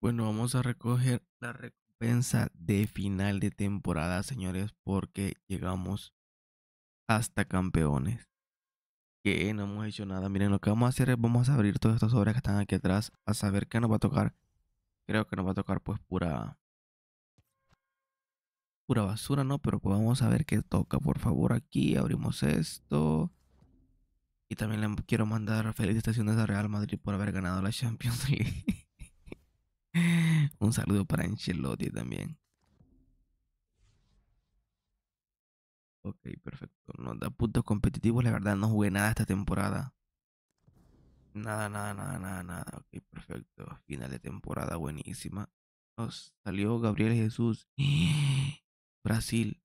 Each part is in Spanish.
Bueno, vamos a recoger la recompensa de final de temporada, señores, porque llegamos hasta campeones. Que no hemos hecho nada. Miren, lo que vamos a hacer es vamos a abrir todas estas obras que están aquí atrás a saber qué nos va a tocar. Creo que nos va a tocar pues pura... Pura basura, ¿no? Pero pues vamos a ver qué toca, por favor. Aquí abrimos esto. Y también le quiero mandar felicitaciones a Real Madrid por haber ganado la Champions League. Un saludo para Ancelotti también. Ok, perfecto. Nos da puntos competitivos. La verdad, no jugué nada esta temporada. Nada, nada, nada, nada, nada. Ok, perfecto. Final de temporada buenísima. Nos salió Gabriel Jesús. Brasil.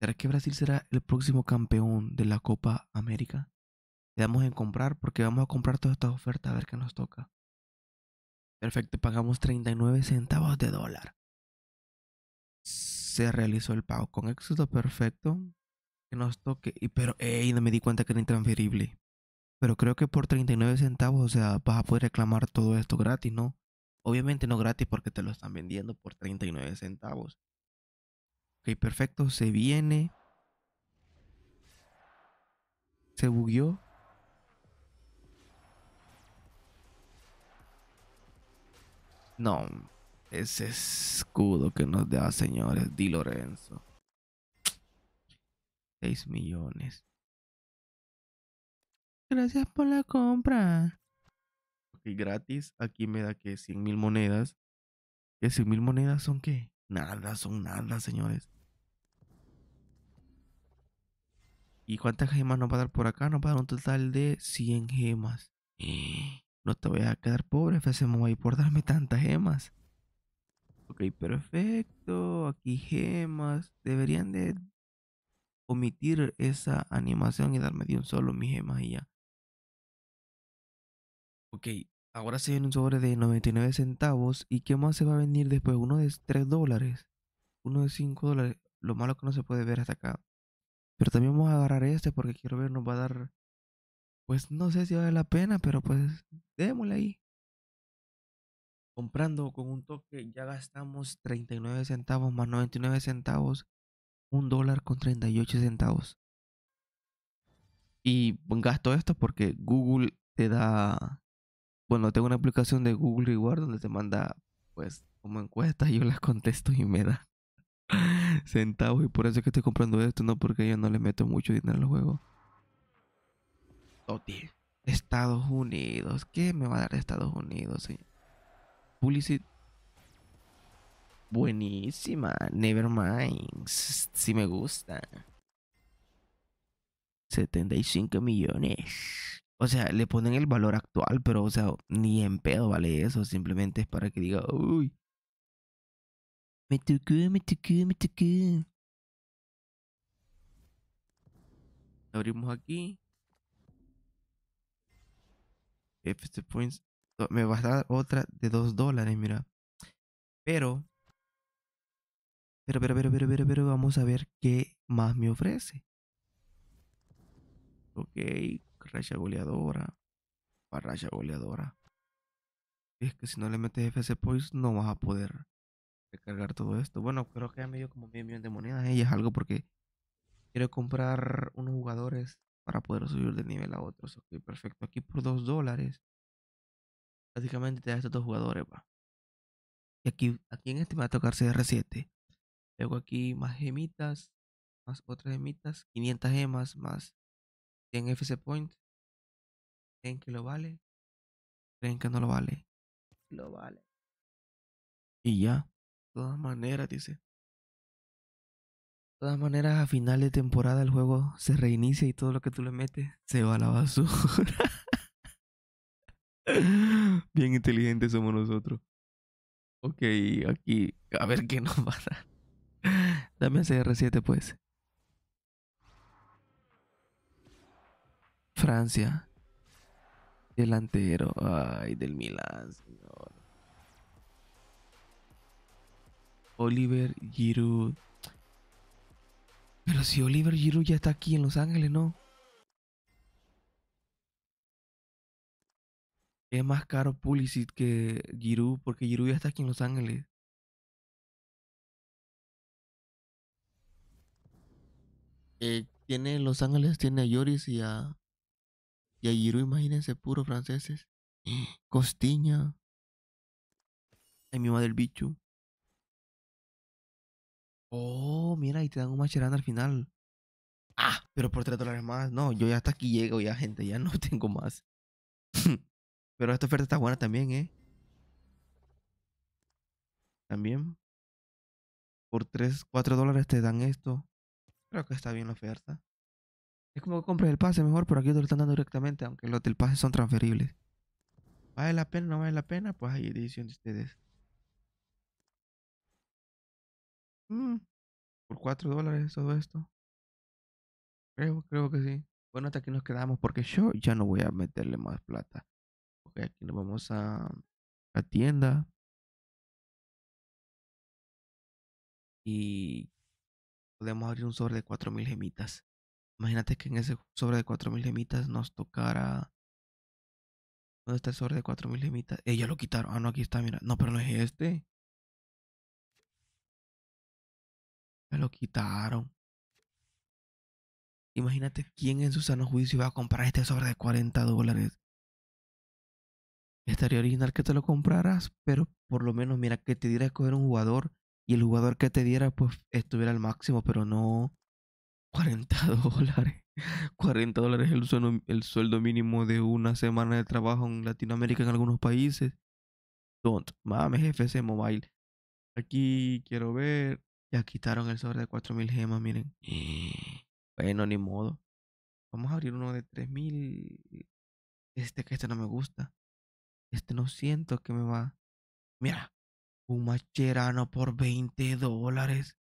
¿Será que Brasil será el próximo campeón de la Copa América? Le damos en comprar porque vamos a comprar todas estas ofertas a ver qué nos toca. Perfecto, pagamos 39 centavos de dólar. Se realizó el pago con éxito, perfecto. Que nos toque. pero, ey, no me di cuenta que era intransferible. Pero creo que por 39 centavos, o sea, vas a poder reclamar todo esto gratis, ¿no? Obviamente no gratis porque te lo están vendiendo por 39 centavos. Ok, perfecto, se viene. Se bugueó. No, ese escudo que nos da, señores, Di Lorenzo. 6 millones. Gracias por la compra. Ok, gratis. Aquí me da que 100 mil monedas. ¿Qué 100 mil monedas son qué? Nada, son nada, señores. ¿Y cuántas gemas nos va a dar por acá? Nos va a dar un total de 100 gemas. ¡Eh! No te voy a quedar pobre, hacemos ahí por darme tantas gemas. Ok, perfecto. Aquí gemas. Deberían de omitir esa animación y darme de un solo mis gemas y ya. Ok, ahora se viene un sobre de 99 centavos. ¿Y qué más se va a venir después? Uno de 3 dólares. Uno de 5 dólares. Lo malo que no se puede ver hasta acá. Pero también vamos a agarrar este porque quiero ver, nos va a dar pues no sé si vale la pena, pero pues démosle ahí. Comprando con un toque ya gastamos 39 centavos más 99 centavos, un dólar con 38 centavos. Y pues, gasto esto porque Google te da, bueno, tengo una aplicación de Google Reward donde te manda pues como encuestas, yo las contesto y me da centavos y por eso es que estoy comprando esto, no porque yo no le meto mucho dinero al juego. Estados Unidos. ¿Qué me va a dar Estados Unidos, sí Buenísima. Nevermind. Si me gusta. 75 millones. O sea, le ponen el valor actual, pero, o sea, ni en pedo vale eso. Simplemente es para que diga, uy. Me tocó, me tocó, me tocó. Abrimos aquí. FC eh, points. Pues, me va a dar otra de 2 dólares, mira. Pero, pero, pero, pero, pero, pero, pero, vamos a ver qué más me ofrece. Ok, racha goleadora. Racha goleadora. Es que si no le metes FC Points no vas a poder recargar todo esto. Bueno, creo que ya me como medio millón de monedas. Eh, y es algo porque quiero comprar unos jugadores para poder subir de nivel a otros. Ok, perfecto. Aquí por 2 dólares, prácticamente te da estos dos jugadores, va. Y aquí, aquí en este me va a tocar CR7. Luego aquí más gemitas, más otras gemitas, 500 gemas, más 100 FC Point. ¿Creen que lo vale? ¿Creen que no lo vale? Lo vale. Y ya. De todas maneras, dice. De todas maneras, a final de temporada el juego se reinicia y todo lo que tú le metes se va a la basura. Bien inteligentes somos nosotros. Ok, aquí. A ver qué nos va a dar. Dame CR7, pues. Francia. Delantero. Ay, del Milan, señor. Oliver Giroud. Pero si Oliver Giroud ya está aquí en Los Ángeles, ¿no? Es más caro Pulisic que Giroud porque Giroud ya está aquí en Los Ángeles. tiene Los Ángeles, tiene a Lloris y a, y a Giroud, imagínense, puros franceses. Costiña. Ay, mi madre el bicho. Oh, mira, y te dan un machirán al final. Ah, pero por 3 dólares más. No, yo ya hasta aquí llego, ya, gente, ya no tengo más. pero esta oferta está buena también, ¿eh? También. Por 3, 4 dólares te dan esto. Creo que está bien la oferta. Es como que compres el pase mejor, pero aquí te lo están dando directamente, aunque los del pase son transferibles. ¿Vale la pena? ¿No vale la pena? Pues ahí decisión de ustedes. Mm. por 4 dólares todo esto. Creo, creo que sí. Bueno, hasta aquí nos quedamos porque yo ya no voy a meterle más plata. Ok, aquí nos vamos a la tienda. Y podemos abrir un sobre de 4000 gemitas. Imagínate que en ese sobre de 4000 gemitas nos tocara. ¿Dónde está el sobre de 4000 gemitas? Eh, lo quitaron. Ah, no, aquí está, mira. No, pero no es este. Me lo quitaron. Imagínate quién en su sano juicio va a comprar este sobre de 40 dólares. Estaría original que te lo compraras, pero por lo menos, mira, que te diera a escoger un jugador y el jugador que te diera, pues estuviera al máximo, pero no 40 dólares. 40 dólares es el sueldo, mínimo de una semana de trabajo en Latinoamérica en algunos países. Don't mames, FC Mobile. Aquí quiero ver. Ya quitaron el sobre de 4000 gemas, miren. Eh, bueno, ni modo. Vamos a abrir uno de 3000. Este que este no me gusta. Este no siento que me va. Mira, un macherano por 20 dólares.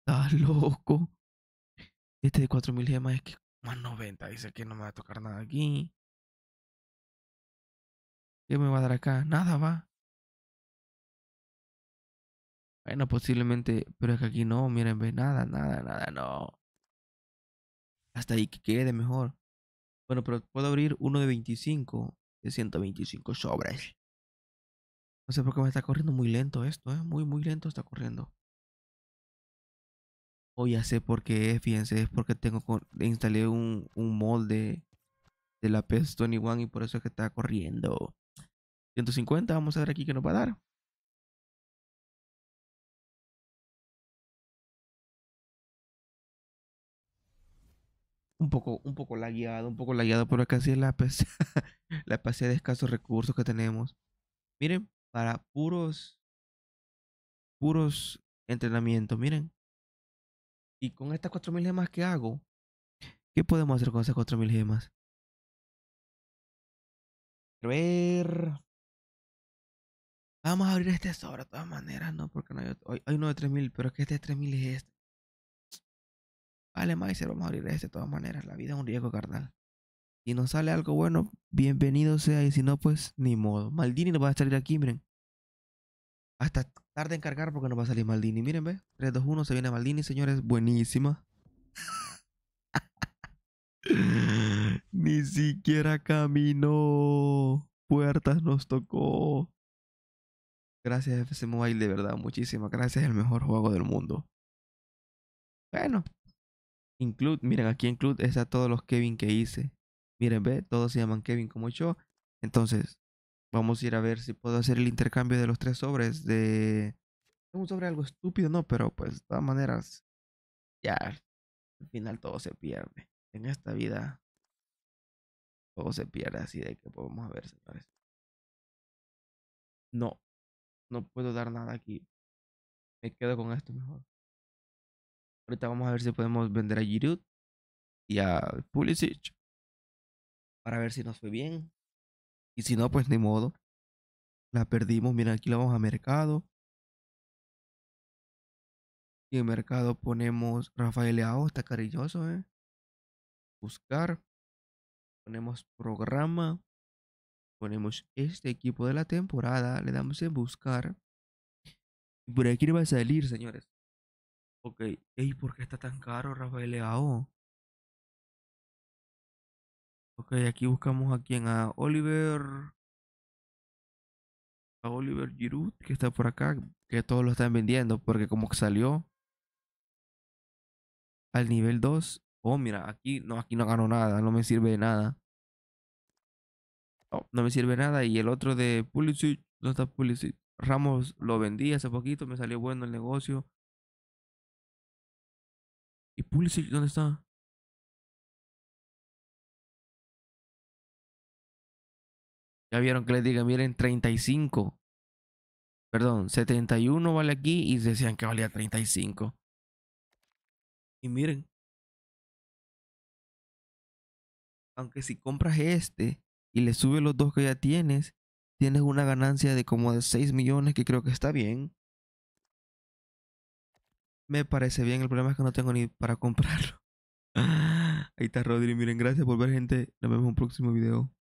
Estás loco. Este de 4000 gemas es que más 90. Dice que no me va a tocar nada aquí. ¿Qué me va a dar acá? Nada va. Bueno, posiblemente, pero es que aquí no, miren, ve nada, nada, nada, no. Hasta ahí que quede mejor. Bueno, pero puedo abrir uno de 25, de 125 sobres. No sé por qué me está corriendo muy lento esto, ¿eh? Muy, muy lento está corriendo. hoy oh, ya sé por qué fíjense, es porque tengo instalé un, un molde de la PS21 y por eso es que está corriendo. 150, vamos a ver aquí qué nos va a dar. un poco, un poco lagueado, un poco lagueado, pero casi es la pasé, la especie de escasos recursos que tenemos. Miren, para puros, puros entrenamientos, miren. Y con estas 4000 gemas que hago, ¿qué podemos hacer con esas 4000 gemas? A ver. Vamos a abrir este sobre de todas maneras, ¿no? Porque no hay, otro. hay, uno de 3000, pero es que este de 3000 es este. Vale, se vamos a abrir este de todas maneras. La vida es un riesgo, carnal. Si nos sale algo bueno, bienvenido sea. Y si no, pues ni modo. Maldini no va a salir aquí, miren. Hasta tarde en cargar porque no va a salir Maldini. Miren, ve. 3, 2, 1, se viene Maldini, señores. Buenísima. ni siquiera caminó. Puertas nos tocó. Gracias FC Mobile, de verdad, muchísimas gracias, el mejor juego del mundo. Bueno, Include, miren, aquí include está todos los Kevin que hice. Miren, ve, todos se llaman Kevin como yo. Entonces, vamos a ir a ver si puedo hacer el intercambio de los tres sobres de... Un sobre algo estúpido, no, pero pues de todas maneras, ya, al final todo se pierde. En esta vida, todo se pierde, así de que podemos vamos a ver, No, no puedo dar nada aquí. Me quedo con esto mejor. Ahorita vamos a ver si podemos vender a Giroud y a Pulisic. Para ver si nos fue bien. Y si no, pues ni modo. La perdimos. Miren, aquí la vamos a mercado. Y en mercado ponemos Rafael Leao. Está cariñoso, ¿eh? Buscar. Ponemos programa. Ponemos este equipo de la temporada. Le damos en buscar. Y Por aquí va a salir, señores. Ok, ¿y por qué está tan caro Rafael EAO? Ok, aquí buscamos a quien, a Oliver. A Oliver Giroud, que está por acá, que todos lo están vendiendo, porque como que salió al nivel 2. Oh, mira, aquí no, aquí no gano nada, no me sirve de nada. Oh, no me sirve nada. Y el otro de Pulisic, no está Pulisic. Ramos lo vendí hace poquito, me salió bueno el negocio. ¿Y Pulisic dónde está? Ya vieron que les diga, miren, 35. Perdón, 71 vale aquí y decían que valía 35. Y miren. Aunque si compras este y le subes los dos que ya tienes, tienes una ganancia de como de 6 millones que creo que está bien. Me parece bien, el problema es que no tengo ni para comprarlo. Ahí está Rodri, miren, gracias por ver gente. Nos vemos en un próximo video.